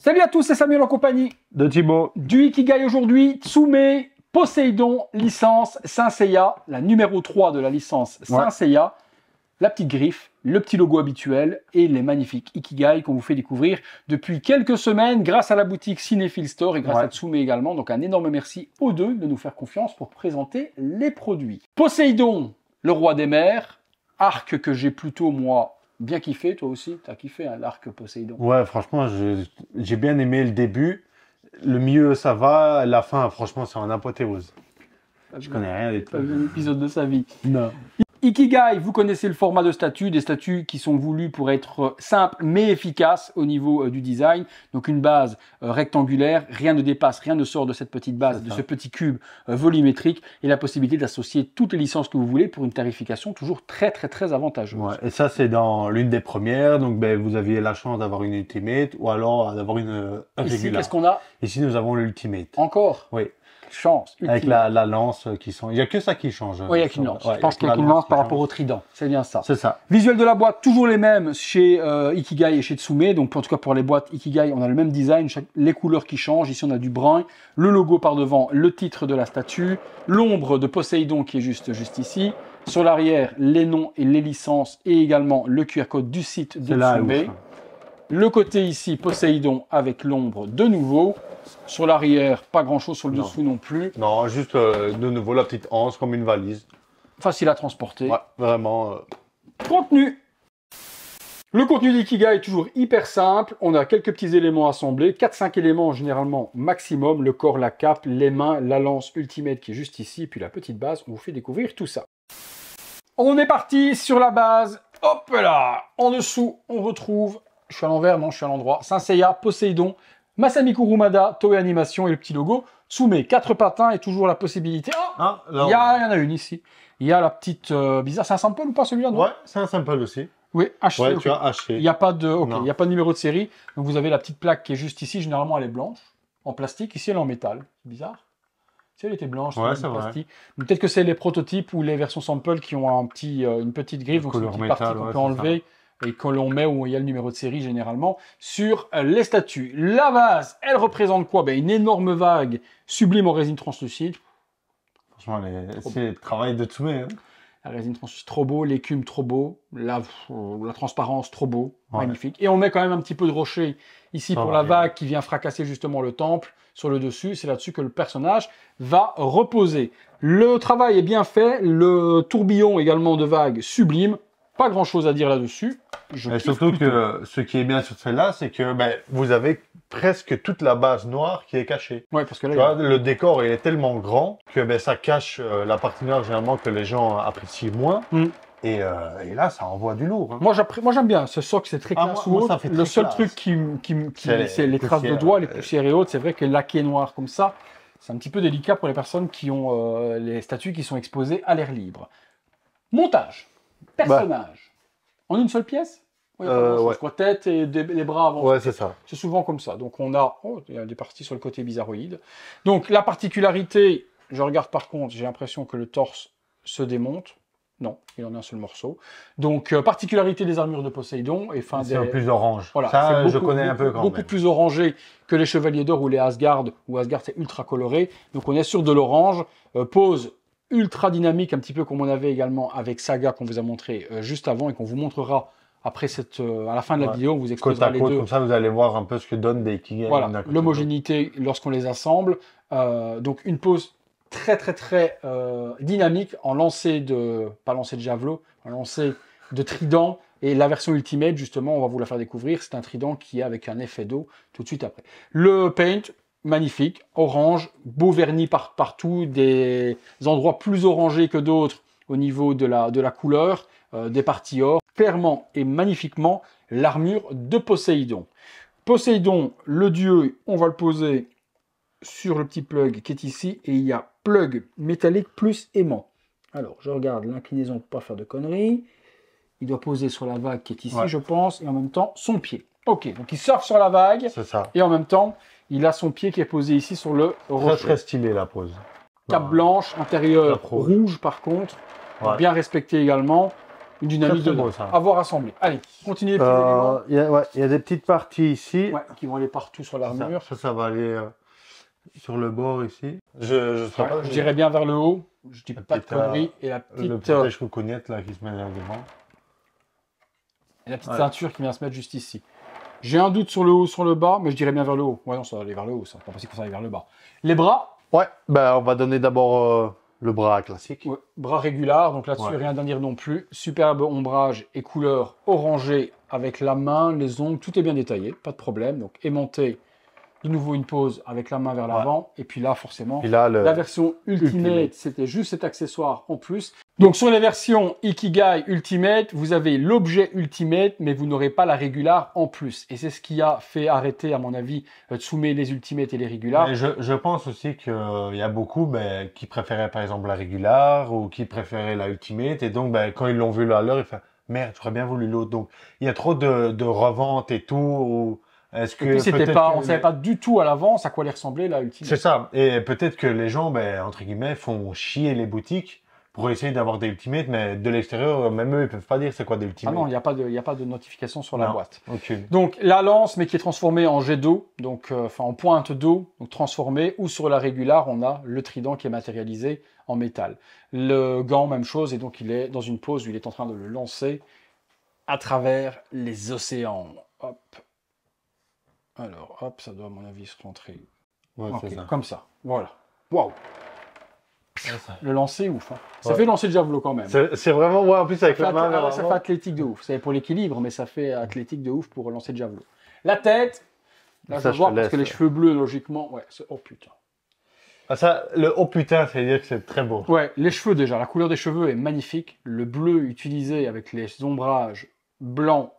Salut à tous, c'est Samuel en compagnie de Thibaut. Du Ikigai aujourd'hui, Tsume, Poseidon, licence Saint Seiya, la numéro 3 de la licence Saint la petite griffe, le petit logo habituel et les magnifiques Ikigai qu'on vous fait découvrir depuis quelques semaines grâce à la boutique Cinéphile Store et grâce à Tsume également. Donc un énorme merci aux deux de nous faire confiance pour présenter les produits. Poseidon, le roi des mers, arc que j'ai plutôt moi bien kiffé, toi aussi, t'as kiffé hein, l'arc Poseidon Ouais, franchement, j'ai bien aimé le début. Le mieux ça va. La fin, franchement, c'est en apothéose. Je connais rien. Pas un épisode de sa vie. Non. Ikigai, vous connaissez le format de statut, des statuts qui sont voulus pour être simples mais efficaces au niveau euh, du design. Donc une base euh, rectangulaire, rien ne dépasse, rien ne sort de cette petite base, de ce petit cube euh, volumétrique et la possibilité d'associer toutes les licences que vous voulez pour une tarification toujours très très très avantageuse. Ouais, et ça c'est dans l'une des premières, donc ben, vous aviez la chance d'avoir une Ultimate ou alors d'avoir une euh, Ici, qu'est-ce qu'on a Ici nous avons l'Ultimate. Encore Oui, chance. Avec la, lance qui sont. Il n'y a que ça qui change. Oui, il n'y a qu'une lance. je pense qu'il y a qu'une lance, par rapport au trident. C'est bien ça. C'est ça. Visuel de la boîte, toujours les mêmes chez euh, Ikigai et chez Tsume. Donc, en tout cas, pour les boîtes Ikigai, on a le même design, les couleurs qui changent. Ici, on a du brun, le logo par devant, le titre de la statue, l'ombre de Poseidon qui est juste, juste ici. Sur l'arrière, les noms et les licences et également le QR code du site de Tsume. le côté ici, Poseidon avec l'ombre de nouveau. Sur l'arrière, pas grand-chose sur le dessous non plus. Non, juste euh, de nouveau la petite anse comme une valise. Facile à transporter. Ouais, vraiment. Euh. Contenu le contenu d'Ikiga est toujours hyper simple, on a quelques petits éléments assemblés, 4-5 éléments généralement maximum, le corps, la cape, les mains, la lance ultimate qui est juste ici, puis la petite base, on vous fait découvrir tout ça. On est parti sur la base, hop là En dessous, on retrouve, je suis à l'envers, non, je suis à l'endroit, Saint Seiya, Poséidon, Masami Kurumada, Toei Animation et le petit logo. Soumet, quatre patins et toujours la possibilité. ah, ah il y, en a une ici. Il y a la petite euh, bizarre. C'est un sample ou pas celui-là Ouais, c'est un sample aussi. Oui, acheté. tu as Il n'y a pas de, Ok, il a pas de numéro de série. Donc vous avez la petite plaque qui est juste ici. Généralement, elle est blanche en plastique. Ici, elle est en métal. bizarre. Si elle était blanche, ouais, plastique. Peut-être que c'est les prototypes ou les versions sample qui ont un petit, euh, une petite griffe, donc c'est une partie qu'on peut enlever et que l'on met où il y a le numéro de série généralement sur euh, les statues. La vase, elle représente quoi ben, Une énorme vague sublime en résine translucide. Franchement, c'est le travail de tout mais. Hein. La résine translucide, trop beau. L'écume, trop beau. La, transparence, trop beau. Magnifique. Et on met quand même un petit peu de rocher ici pour la vague qui vient fracasser justement le temple sur le dessus. C'est là-dessus que le personnage va reposer. Le travail est bien fait. Le tourbillon également de vague sublime pas grand chose à dire là-dessus. surtout que ce qui est bien sur celle-là, c'est que ben, vous avez presque toute la base noire qui est cachée. Ouais, parce que le décor il est tellement grand que ben, ça cache euh, la partie noire généralement que les gens apprécient moins. Hmm. Euh, et, là, ça envoie du lourd. Hein. Moi, j'aime bien. Ce socle, c'est très ah, classe. ça le seul truc qui, qui, qui c'est les, traces de doigts, les euh, poussières et autres. C'est vrai que laqué noir comme ça, c'est un petit peu délicat pour les personnes qui ont les statues qui sont exposées à l'air libre. Montage. Personnage. Bah. En une seule pièce oui, euh, tête et des, les bras avant. Ouais, c'est ça. C'est souvent comme ça. Donc on a, oh, il y a des parties sur le côté bizarroïde. Donc la particularité, je regarde par contre, j'ai l'impression que le torse se démonte. Non, il en a un seul morceau. Donc, euh, particularité des armures de Poséidon et fin plus orange. Voilà, ça, je connais un peu quand Beaucoup plus orangé que les Chevaliers d'Or ou les Asgard, où Asgard c'est ultra coloré. Donc, on est sur de l'orange. Euh, pose ultra dynamique, un petit peu comme on avait également avec Saga qu'on vous a montré euh, juste avant et qu'on vous montrera après cette, euh, à la fin de la vidéo, côte à côte, Comme ça, vous allez voir un peu ce que donne des Voilà, l'homogénéité lorsqu'on les assemble. Euh, donc une pose très très très dynamique en lancer de, pas lancer de javelot, en lancer de trident. Et la version Ultimate, justement, on va vous la faire découvrir. C'est un trident qui est avec un effet d'eau tout de suite après. Le Paint, magnifique, orange, beau vernis par, partout, des endroits plus orangés que d'autres au niveau de la, de la couleur, euh, des parties or, clairement et magnifiquement l'armure de Poséidon. Poséidon, le dieu, on va le poser sur le petit plug qui est ici, et il y a plug métallique plus aimant. Alors, je regarde l'inclinaison pour pas faire de conneries. Il doit poser sur la vague qui est ici, je pense, et en même temps, son pied. Ok, donc il surfe sur la vague, ça. et en même temps, il a son pied qui est posé ici sur le rocher. Ça serait stylé la pose. Cap blanche, intérieur rouge par contre. Bien respecté également. Une dynamique de beau, avoir assemblé. Allez, continuez. Euh, il y, a des petites parties ici. qui vont aller partout sur l'armure. Ça, ça, va aller euh, sur le bord ici. Je, dirais bien vers le haut. Je dis pas de euh, conneries. là qui se met Et la petite ceinture qui vient se mettre juste ici. J'ai un doute sur le haut, sur le bas, mais je dirais bien vers le haut. Ouais, non, ça va aller vers le haut, ça. pas possible que ça aille vers le bas. Les bras Ouais, ben, on va donner d'abord euh, le bras classique. bras régulier, donc là-dessus, rien à dire non plus. Superbe ombrage et couleur orangée avec la main, les ongles, tout est bien détaillé, pas de problème. Donc aimanté, de nouveau une pose avec la main vers l'avant. Et puis là, forcément, là, la version ultimate, c'était juste cet accessoire en plus. Donc sur les versions Ikigai Ultimate, vous avez l'objet Ultimate, mais vous n'aurez pas la régular en plus. Et c'est ce qui a fait arrêter, à mon avis, de euh, Tsume les Ultimates et les régulars. Je, pense aussi qu'il euh, y a beaucoup ben, qui préféraient par exemple la régular ou qui préféraient la Ultimate. Et donc ben, quand ils l'ont vu là, l'heure, ils font merde, j'aurais bien voulu l'autre. Donc il y a trop de, de reventes et tout. Ou... Est-ce que c'était pas, on savait pas du tout à l'avance à quoi les ressemblait la Ultimate. C'est ça. Et peut-être que les gens, ben, entre guillemets, font chier les boutiques va essayer d'avoir des ultimates, mais de l'extérieur, même eux, ils peuvent pas dire c'est quoi des ultimates. Ah non, il n'y a, pas de, a pas de notification sur la boîte. Donc la lance, mais qui est transformée en jet d'eau, donc euh, enfin en pointe d'eau, donc transformée, ou sur la régular, on a le trident qui est matérialisé en métal. Le gant, même chose, et donc il est dans une pause où il est en train de le lancer à travers les océans. Hop. Alors, hop, ça doit à mon avis se rentrer. Comme ça, voilà. Waouh le lancer, ouf. Hein. Ça fait lancer le javelot quand même. C'est vraiment, ouais, en plus avec ça la main. Ah ça fait athlétique de ouf. C'est pour l'équilibre, mais ça fait athlétique de ouf pour lancer le javelot. La tête, ça, parce que les cheveux bleus, logiquement, ouais, oh putain. Ah, ça, le oh putain, ça veut dire que c'est très beau. Ouais, les cheveux déjà, la couleur des cheveux est magnifique. Le bleu utilisé avec les ombrages blancs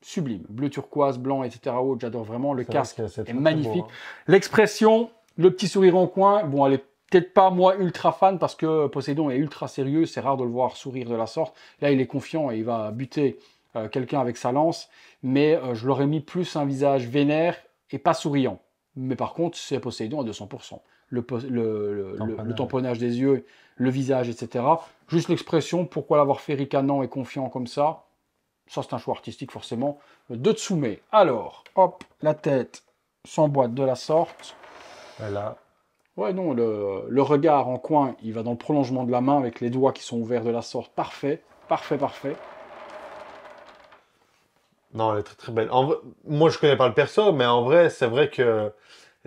sublime. Bleu turquoise, blanc, etc. J'adore vraiment. Le casque vrai est, magnifique. Hein. L'expression, le petit sourire en coin. Bon, elle peut-être pas moi ultra fan parce que Poseidon est ultra sérieux, c'est rare de le voir sourire de la sorte. Là, il est confiant et il va buter euh, quelqu'un avec sa lance, mais euh, je l'aurais mis plus un visage vénère et pas souriant. Mais par contre, c'est Poseidon à 200%. Le, le, tamponnage des yeux, le visage, etc. Juste l'expression, pourquoi l'avoir fait ricanant et confiant comme ça Ça, c'est un choix artistique, forcément, de Tsume. Alors, hop, la tête s'emboîte de la sorte. Voilà. Ouais, non, le, le, regard en coin, il va dans le prolongement de la main avec les doigts qui sont ouverts de la sorte. Parfait, parfait, parfait. Non, elle est très très belle. moi, je connais pas le perso, mais en vrai, c'est vrai que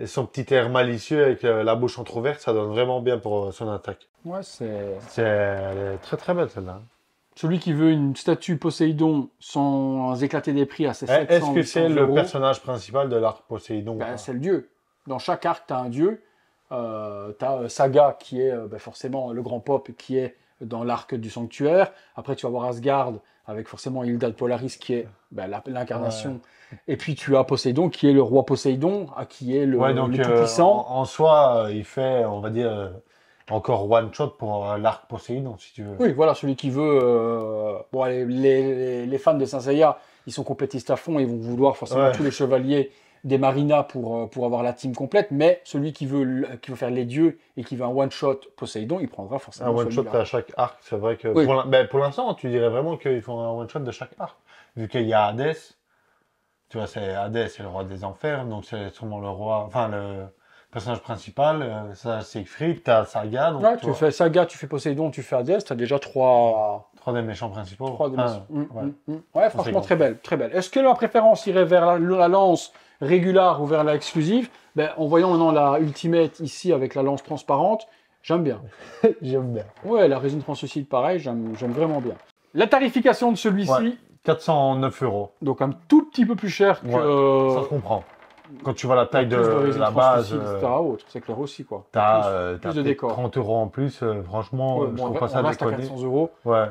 son petit air malicieux avec la bouche entrouverte, ça donne vraiment bien pour euh, son attaque. Ouais, c'est. elle est très très belle celle-là. Celui qui veut une statue Poséidon sans éclater des prix à ses eh, Est-ce que c'est le personnage principal de l'arc Poséidon ben, C'est le dieu. Dans chaque arc, tu as un dieu. Euh, tu as euh, Saga qui est euh, ben, forcément le grand pop qui est dans l'arc du sanctuaire. Après, tu vas voir Asgard avec forcément Hilda de Polaris qui est ben, l'incarnation. Et puis tu as Poséidon qui est le roi Poséidon, à hein, qui est le, puissant. en, soi, il fait, on va dire, encore one shot pour l'arc Poséidon, si tu veux. Oui, voilà, celui qui veut. Bon, les, les, fans de Saint Seiya, ils sont compétistes à fond, ils vont vouloir forcément tous les chevaliers des marinas pour, euh, pour avoir la team complète, mais celui qui veut, qui veut faire les dieux et qui veut un one-shot Poseidon, il prendra forcément Un one-shot à chaque arc, c'est vrai que... Ben, pour l'instant, tu dirais vraiment qu'il font un one-shot de chaque arc, vu qu'il y a Hades, tu vois, c'est Hades, c'est le roi des enfers, donc c'est sûrement le roi... Enfin, le personnage principal, euh, ça c'est Free, t'as Saga. Donc, tu fais Saga, tu fais Poseidon, tu fais Hades, t'as déjà trois Trois des méchants principaux. Trois des ah, méchants. Mmh, mmh, mmh. ouais. franchement, très belle, très belle. Est-ce que leur préférence irait vers la, lance régulière ou vers la exclusive ben, En voyant maintenant la Ultimate ici avec la lance transparente, j'aime bien. j'aime bien. Ouais, la résine translucide, pareil, j'aime vraiment bien. La tarification de celui-ci 409 euros. Donc un tout petit peu plus cher que... ça se euh, comprend quand tu vois la taille de, la base, c'est clair aussi quoi. T'as euh, de 30 euros en plus, euh, franchement, je trouve pas ça déconné. 400 euros. Ouais.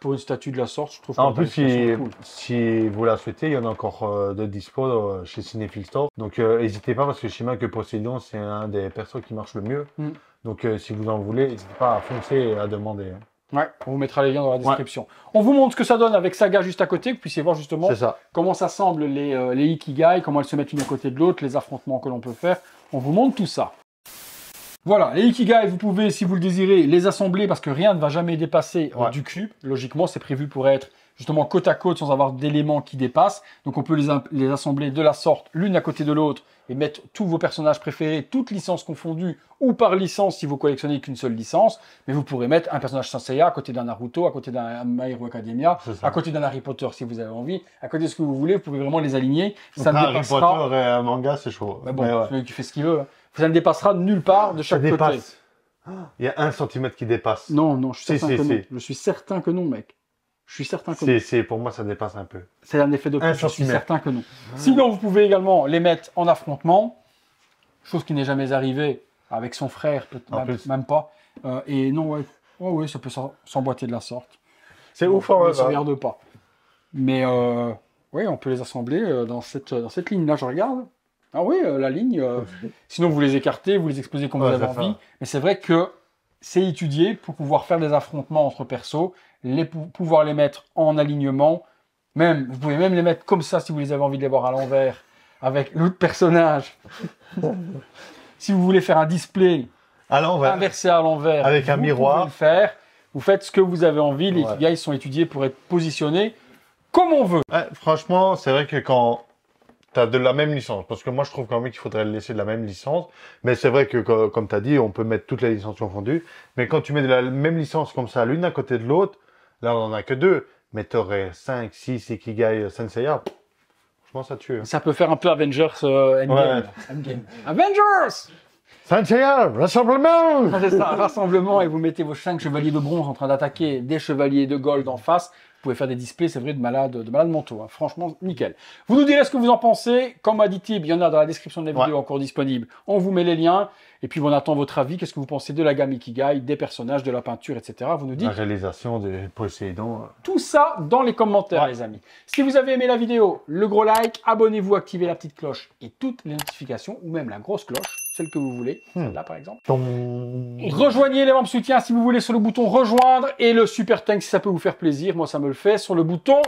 Pour une statue de la sorte, je trouve. Ah, en plus, si, cool. si vous la souhaitez, il y en a encore euh, de dispo chez Cinephile Store. Donc, n'hésitez pas parce que je sais que c'est un des persos qui marche le mieux. Hmm. Donc, si vous en voulez, n'hésitez pas à foncer et à demander. Hein. Ouais, on vous mettra les liens dans la description. On vous montre ce que ça donne avec Saga juste à côté, que vous puissiez voir justement ça. comment s'assemblent les, euh, les Ikigai, comment elles se mettent une à côté de l'autre, les affrontements que l'on peut faire. On vous montre tout ça. Voilà, les Ikigai, vous pouvez, si vous le désirez, les assembler parce que rien ne va jamais dépasser euh, du cube. Logiquement, c'est prévu pour être justement côte à côte sans avoir d'éléments qui dépassent. Donc on peut les, assembler de la sorte, l'une à côté de l'autre, et mettre tous vos personnages préférés, toutes licences confondues, ou par licence si vous collectionnez qu'une seule licence. Mais vous pourrez mettre un personnage Senseiya à côté d'un Naruto, à côté d'un My Hero Academia, à côté d'un Harry Potter si vous avez envie, à côté de ce que vous voulez, vous pouvez vraiment les aligner. Ça Harry Potter et un manga, c'est chaud. Bah bon, ce qu'il veut. Hein. Ça ne dépassera nulle part de chaque ça côté. Il y a un centimètre qui dépasse. Non, non, je Non. je suis certain que non, mec. Je suis certain que non. C'est, pour moi, ça dépasse un peu. C'est un effet de plus. Je suis certain que non. Ah. Sinon, vous pouvez également les mettre en affrontement, chose qui n'est jamais arrivée avec son frère, peut-être même, pas. Euh, et non, ouais, oh ça peut s'emboîter de la sorte. C'est ouf, on ne se regarde pas. Mais euh, oui, on peut les assembler euh, dans cette, dans cette ligne-là. Je regarde. Ah oui, la ligne. sinon, vous les écartez, vous les exposez comme vous avez envie. Mais c'est vrai que c'est étudié pour pouvoir faire des affrontements entre persos les pouvoir les mettre en alignement. Même, vous pouvez même les mettre comme ça si vous les avez envie de les voir à l'envers, avec l'autre personnage. si vous voulez faire un display ah inversé à l'envers, avec un miroir, faire. Vous faites ce que vous avez envie. Les gars, ils sont étudiés pour être positionnés comme on veut. franchement, c'est vrai que quand tu as de la même licence, parce que moi je trouve quand même qu'il faudrait laisser de la même licence, mais c'est vrai que comme tu as dit, on peut mettre toutes les licences confondues, mais quand tu mets de la même licence comme ça l'une à côté de l'autre, Là, on n'en a que deux, mais t'aurais 5, 6 Ikigai euh, Senseiya. Franchement, ça tue. Ça peut faire un peu Avengers euh, Endgame. Avengers Senseiya, rassemblement ah, C'est ça, rassemblement, et vous mettez vos 5 chevaliers de bronze en train d'attaquer des chevaliers de gold en face. Vous pouvez faire des displays, c'est vrai, de malades de malade mentaux. Hein. Franchement, nickel. Vous nous direz ce que vous en pensez. Comme dit Tib, il y en a dans la description de la vidéo encore disponible. On vous met les liens. Et puis, on attend votre avis. Qu'est-ce que vous pensez de la gamme Ikigai, des personnages, de la peinture, etc. Vous nous dites. La réalisation des précédents. Euh. Tout ça dans les commentaires, les amis. Si vous avez aimé la vidéo, le gros like, abonnez-vous, activez la petite cloche et toutes les notifications, ou même la grosse cloche celle que vous voulez, hmm. là par exemple. Rejoignez les membres soutien si vous voulez sur le bouton rejoindre et le super tank si ça peut vous faire plaisir, moi ça me le fait, sur le bouton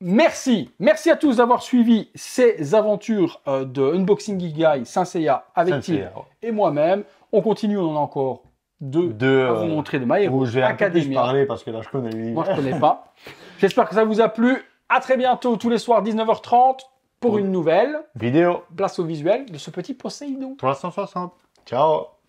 merci. Merci à tous d'avoir suivi ces aventures euh, de Unboxing Geek Guy, Saint Seiya, avec Tim et moi-même. On continue, on en a encore deux de, vous euh, montrer de maille rouge et vais parce que là je connais Moi je connais pas. J'espère que ça vous a plu. À très bientôt tous les soirs 19h30 pour une nouvelle vidéo. Place au visuel de ce petit Poseidon. 360. Ciao